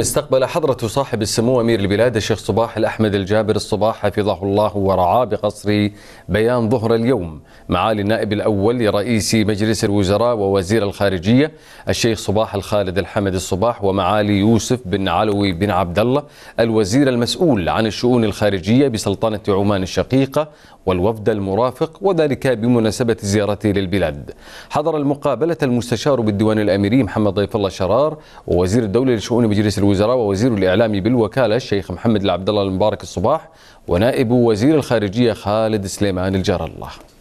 استقبل حضرة صاحب السمو أمير البلاد الشيخ صباح الأحمد الجابر الصباح حفظه الله ورعاه بقصر بيان ظهر اليوم معالي النائب الأول لرئيس مجلس الوزراء ووزير الخارجية الشيخ صباح الخالد الحمد الصباح ومعالي يوسف بن علوي بن عبد الله الوزير المسؤول عن الشؤون الخارجية بسلطنة عمان الشقيقة والوفد المرافق وذلك بمناسبة زيارته للبلاد حضر المقابلة المستشار بالديوان الأميري محمد ضيف الله شرار ووزير الدولة لشؤون مجلس الوزراء الوزراء ووزير الإعلام بالوكالة الشيخ محمد العبد الله المبارك الصباح ونائب وزير الخارجية خالد سليمان الجار الله